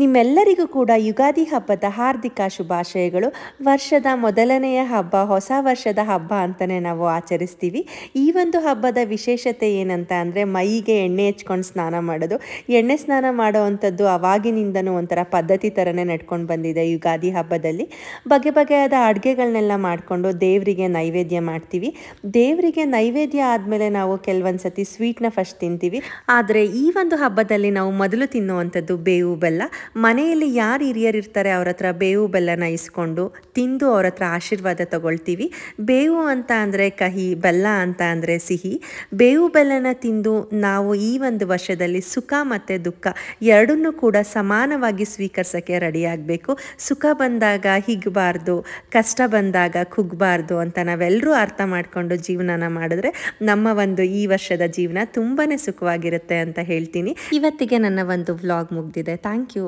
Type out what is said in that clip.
ನಿಮ್ಮೆಲ್ಲರಿಗೂ ಕೂಡ ಯುಗಾದಿ ಹಬ್ಬದ ಹಾರ್ದಿಕ ಶುಭಾಶಯಗಳು ವರ್ಷದ ಮೊದಲನೆಯ ಹಬ್ಬ ಹೊಸ ವರ್ಷದ ಹಬ್ಬ ಅಂತಲೇ ನಾವು ಆಚರಿಸ್ತೀವಿ ಈ ಒಂದು ಹಬ್ಬದ ವಿಶೇಷತೆ ಏನಂತ ಅಂದರೆ ಮೈಗೆ ಎಣ್ಣೆ ಹಚ್ಕೊಂಡು ಸ್ನಾನ ಮಾಡೋದು ಎಣ್ಣೆ ಸ್ನಾನ ಮಾಡೋವಂಥದ್ದು ಅವಾಗಿನಿಂದನೂ ಒಂಥರ ಪದ್ಧತಿ ಥರನೇ ನಡ್ಕೊಂಡು ಬಂದಿದೆ ಯುಗಾದಿ ಹಬ್ಬದಲ್ಲಿ ಬಗೆ ಬಗೆಯಾದ ಅಡುಗೆಗಳನ್ನೆಲ್ಲ ಮಾಡಿಕೊಂಡು ದೇವರಿಗೆ ನೈವೇದ್ಯ ಮಾಡ್ತೀವಿ ದೇವರಿಗೆ ನೈವೇದ್ಯ ಆದಮೇಲೆ ನಾವು ಕೆಲವೊಂದು ಸತಿ ಸ್ವೀಟ್ನ ಫಸ್ಟ್ ತಿಂತೀವಿ ಆದರೆ ಈ ಒಂದು ಹಬ್ಬದಲ್ಲಿ ನಾವು ಮೊದಲು ತಿನ್ನುವಂಥದ್ದು ಬೇವು ಬೆಲ್ಲ ಮನೆಯಲ್ಲಿ ಯಾರು ಹಿರಿಯರು ಇರ್ತಾರೆ ಅವ್ರ ಹತ್ರ ಬೇವು ಬೆಲ್ಲನ ಇಸ್ಕೊಂಡು ತಿಂದು ಅವ್ರ ಹತ್ರ ಆಶೀರ್ವಾದ ತಗೊಳ್ತೀವಿ ಬೇವು ಅಂತ ಅಂದರೆ ಕಹಿ ಬೆಲ್ಲ ಅಂತ ಅಂದರೆ ಸಿಹಿ ಬೇವು ಬೆಲ್ಲನ ತಿಂದು ನಾವು ಈ ಒಂದು ವರ್ಷದಲ್ಲಿ ಸುಖ ಮತ್ತು ದುಃಖ ಎರಡನ್ನೂ ಕೂಡ ಸಮಾನವಾಗಿ ಸ್ವೀಕರಿಸೋಕ್ಕೆ ರೆಡಿಯಾಗಬೇಕು ಸುಖ ಬಂದಾಗ ಹಿಗ್ಬಾರ್ದು ಕಷ್ಟ ಬಂದಾಗ ಕುಗ್ಬಾರ್ದು ಅಂತ ನಾವೆಲ್ಲರೂ ಅರ್ಥ ಮಾಡಿಕೊಂಡು ಜೀವನನ ಮಾಡಿದ್ರೆ ನಮ್ಮ ಒಂದು ಈ ವರ್ಷದ ಜೀವನ ತುಂಬಾ ಸುಖವಾಗಿರುತ್ತೆ ಅಂತ ಹೇಳ್ತೀನಿ ಇವತ್ತಿಗೆ ನನ್ನ ಒಂದು ವ್ಲಾಗ್ ಮುಗ್ದಿದೆ ಥ್ಯಾಂಕ್ ಯು